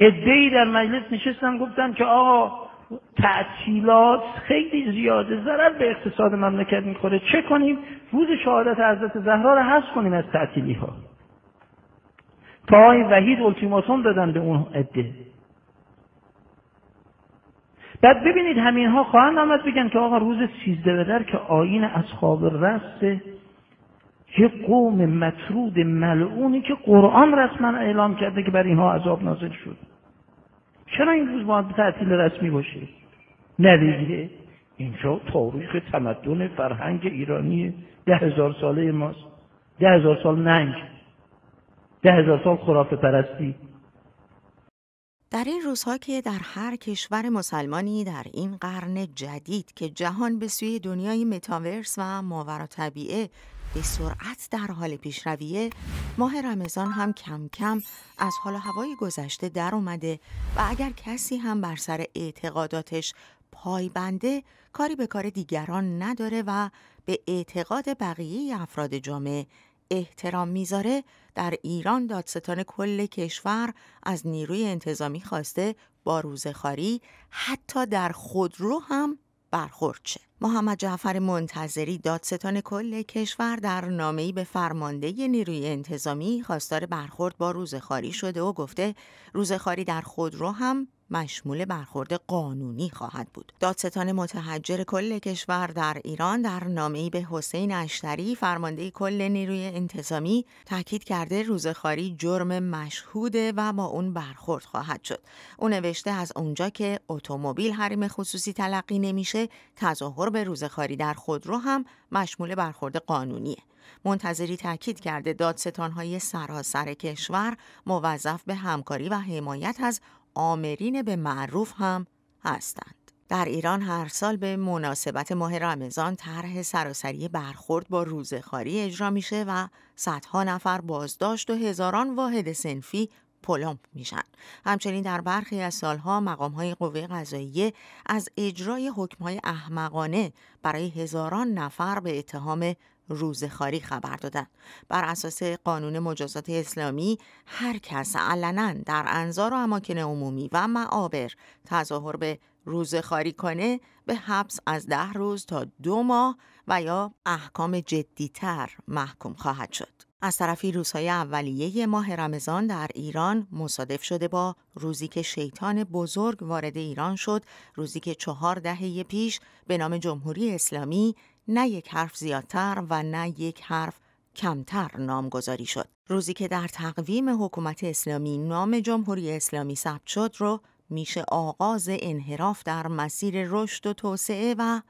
ای در مجلس نشستن گفتن که آقا تعطیلات خیلی زیاده ضرر به اقتصاد مملکت میخوره چه کنیم روز شهادت حضرت زهرا رو حذف کنیم از تعطیلی ها تا این وحید التیماتوم دادن به اون عده بعد ببینید همین ها خواهند آمد بگن که آقا روز سیزده بدر که آین خواب رسته یه قوم مطرود ملعونی که قرآن رسما اعلام کرده که بر اینها عذاب نازل شد چرا این روز باید تعطیل رسمی باشه نه دیگه اینجا تاریخ تمدن فرهنگ ایرانی ده هزار ساله ماست ده هزار سال ننگ ده هزار سال خرافه پرستی در این روزها که در هر کشور مسلمانی در این قرن جدید که جهان به سوی دنیای متاورس و ماورا طبیعه به سرعت در حال پیشرویه ماه رمضان هم کم کم از حال هوای گذشته در اومده و اگر کسی هم بر سر اعتقاداتش بنده کاری به کار دیگران نداره و به اعتقاد بقیه افراد جامعه احترام میذاره در ایران دادستان کل کشور از نیروی انتظامی خواسته با روزخاری حتی در خودرو هم برخورد شه محمد جعفر منتظری دادستان کل کشور در نامه‌ای به فرمانده نیروی انتظامی خواستار برخورد با روزخاری شده و گفته روزخاری در خود رو هم مشمول برخورد قانونی خواهد بود. دادستان متحجر کل کشور در ایران در نامه‌ای به حسین اشتری فرمانده کل نیروی انتظامی تاکید کرده روزخاری جرم مشهوده و با اون برخورد خواهد شد. او نوشته از اونجا که اتومبیل حریم خصوصی تلقی نمیشه، تظاهر به روزخاری در خودرو هم مشمول برخورد قانونیه. منتظری تاکید کرده دادستانهای سراسر کشور موظف به همکاری و حمایت از آمرین به معروف هم هستند. در ایران هر سال به مناسبت ماه رمضان طرح سراسری برخورد با روزخاری اجرا میشه و صدها نفر بازداشت و هزاران واحد سنفی پلمپ میشن همچنین در برخی از سالها مقام های قوه قضاییه از اجرای حکم های احمقانه برای هزاران نفر به اتهام روزخاری خبر دادن بر اساس قانون مجازات اسلامی هر کس علنا در انظار و اماکن عمومی و معابر تظاهر به روزخاری کنه به حبس از ده روز تا دو ماه و یا احکام جدیتر محکوم خواهد شد از طرفی روزهای اولیه ماه رمضان در ایران مصادف شده با روزی که شیطان بزرگ وارد ایران شد روزی که چهار دهه پیش به نام جمهوری اسلامی نه یک حرف زیادتر و نه یک حرف کمتر نامگذاری شد روزی که در تقویم حکومت اسلامی نام جمهوری اسلامی ثبت شد رو میشه آغاز انحراف در مسیر رشد و توسعه و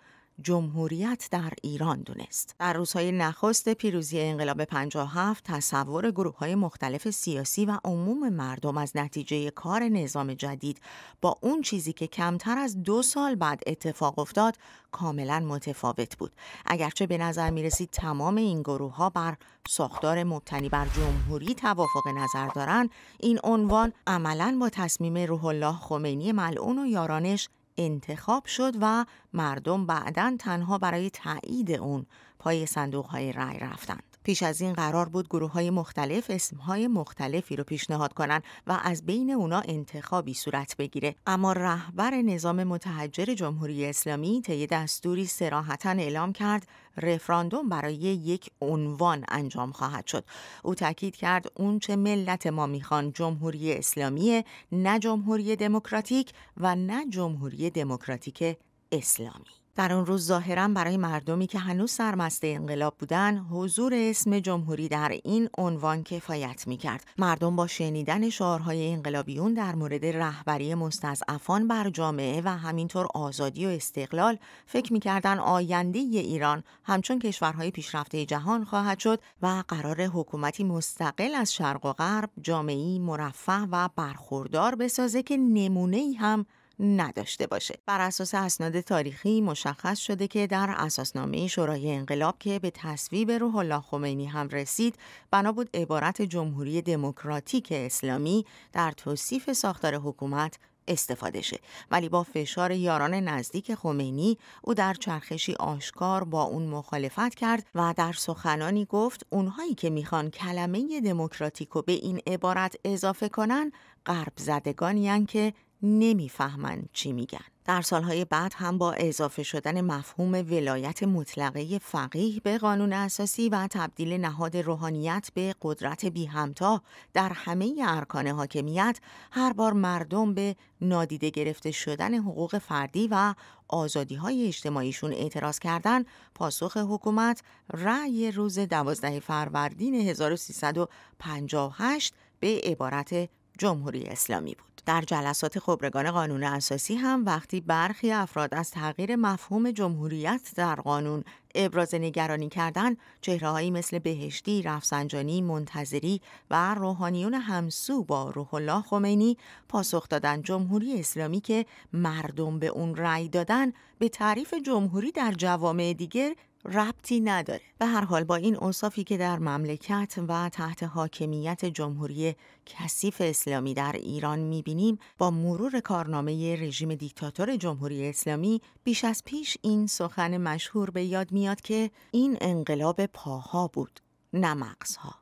جمهوریت در ایران دونست. در روزهای نخست پیروزی انقلاب 57 تصور گروه های مختلف سیاسی و عموم مردم از نتیجه کار نظام جدید با اون چیزی که کمتر از دو سال بعد اتفاق افتاد کاملا متفاوت بود. اگرچه به نظر می رسید تمام این گروه ها بر ساختار مبتنی بر جمهوری توافق نظر دارند، این عنوان عملا با تصمیم روح الله خمینی ملعون و یارانش انتخاب شد و مردم بعدا تنها برای تایید اون پای صندوق های رأی رفتن. پیش از این قرار بود گروه های مختلف اسم های مختلفی رو پیشنهاد کنند و از بین اونا انتخابی صورت بگیره اما رهبر نظام متحجر جمهوری اسلامی طی دستوری سراحتا اعلام کرد رفراندوم برای یک عنوان انجام خواهد شد او تاکید کرد اون چه ملت ما میخوان جمهوری اسلامی نه جمهوری دموکراتیک و نه جمهوری دموکراتیک اسلامی در آن روز ظاهرا برای مردمی که هنوز سرمست انقلاب بودن حضور اسم جمهوری در این عنوان کفایت می کرد. مردم با شنیدن شعارهای انقلابیون در مورد رهبری مستضعفان بر جامعه و همینطور آزادی و استقلال فکر می آینده ایران همچون کشورهای پیشرفته جهان خواهد شد و قرار حکومتی مستقل از شرق و غرب جامعی مرفه و برخوردار بسازه که نمونه هم نداشته باشه بر اساس اسناد تاریخی مشخص شده که در اساسنامه شورای انقلاب که به تصویب روح الله خمینی هم رسید بنا بود عبارت جمهوری دموکراتیک اسلامی در توصیف ساختار حکومت استفاده شه ولی با فشار یاران نزدیک خمینی او در چرخشی آشکار با اون مخالفت کرد و در سخنانی گفت اونهایی که میخوان کلمه دموکراتیکو به این عبارت اضافه کنن غرب زدگانیان که نمیفهمند چی میگن. در سالهای بعد هم با اضافه شدن مفهوم ولایت مطلقه فقیه به قانون اساسی و تبدیل نهاد روحانیت به قدرت بی همتا در همه ارکان حاکمیت هر بار مردم به نادیده گرفته شدن حقوق فردی و آزادی های اجتماعیشون اعتراض کردن پاسخ حکومت رأی روز 12 فروردین 1358 به عبارت جمهوری اسلامی بود. در جلسات خبرگان قانون اساسی هم وقتی برخی افراد از تغییر مفهوم جمهوریت در قانون ابراز نگرانی کردن چهرههایی مثل بهشتی، رفسنجانی، منتظری و روحانیون همسو با روح الله خمینی پاسخ دادن جمهوری اسلامی که مردم به اون رأی دادن به تعریف جمهوری در جوامع دیگر ربطی نداره به هر حال با این اوصافی که در مملکت و تحت حاکمیت جمهوری کثیف اسلامی در ایران میبینیم با مرور کارنامه رژیم دیکتاتور جمهوری اسلامی بیش از پیش این سخن مشهور به یاد میاد که این انقلاب پاها بود نه مغزها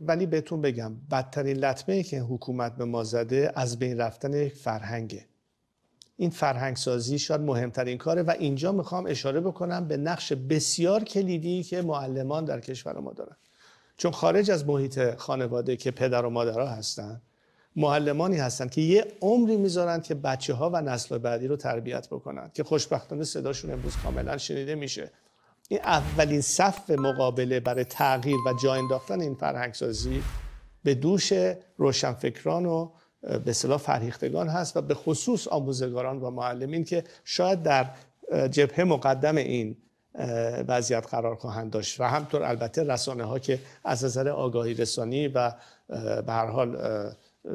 ولی بهتون بگم بدترین لطمه که حکومت به ما زده از بین رفتن یک فرهنگه این فرهنگسازی شاید مهمترین کاره و اینجا میخوام اشاره بکنم به نقش بسیار کلیدی که معلمان در کشور ما دارن چون خارج از محیط خانواده که پدر و مادرها هستن معلمانی هستن که یه عمری میذارن که بچه ها و نسل بعدی رو تربیت بکنن که خوشبختانه صداشون امروز کاملا شنیده میشه این اولین صف مقابله برای تغییر و جا انداختن این فرهنگسازی به دوش روشنفکران و به صلاح فرهیختگان هست و به خصوص آموزگاران و معلمین که شاید در جبهه مقدم این وضعیت قرار خواهند داشت و همطور البته رسانه ها که از نظر آگاهی رسانی و به هر حال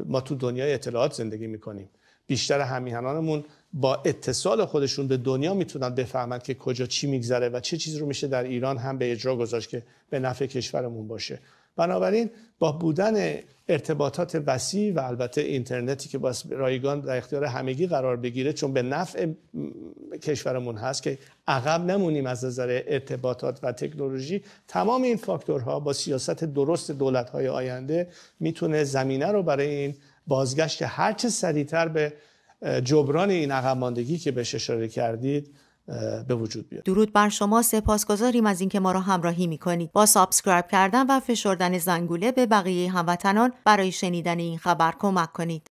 ما تو دنیای اطلاعات زندگی میکنیم بیشتر همیهنانمون با اتصال خودشون به دنیا میتونن بفهمند که کجا چی میگذره و چه چیزی رو میشه در ایران هم به اجرا گذاشت که به نفع کشورمون باشه بنابراین با بودن ارتباطات وسیع و البته اینترنتی که باز رایگان در اختیار همگی قرار بگیره چون به نفع کشورمون هست که عقب نمونیم از نظر ارتباطات و تکنولوژی تمام این فاکتورها با سیاست درست دولت‌های آینده میتونه زمینه رو برای این بازگشت هرچه سریعتر به جبران این عقب ماندگی که به اشاره کردید به وجود بیاد درود بر شما سپاسگزاریم از اینکه ما را همراهی میکنید با سابسکرایب کردن و فشردن زنگوله به بقیه هموطنان برای شنیدن این خبر کمک کنید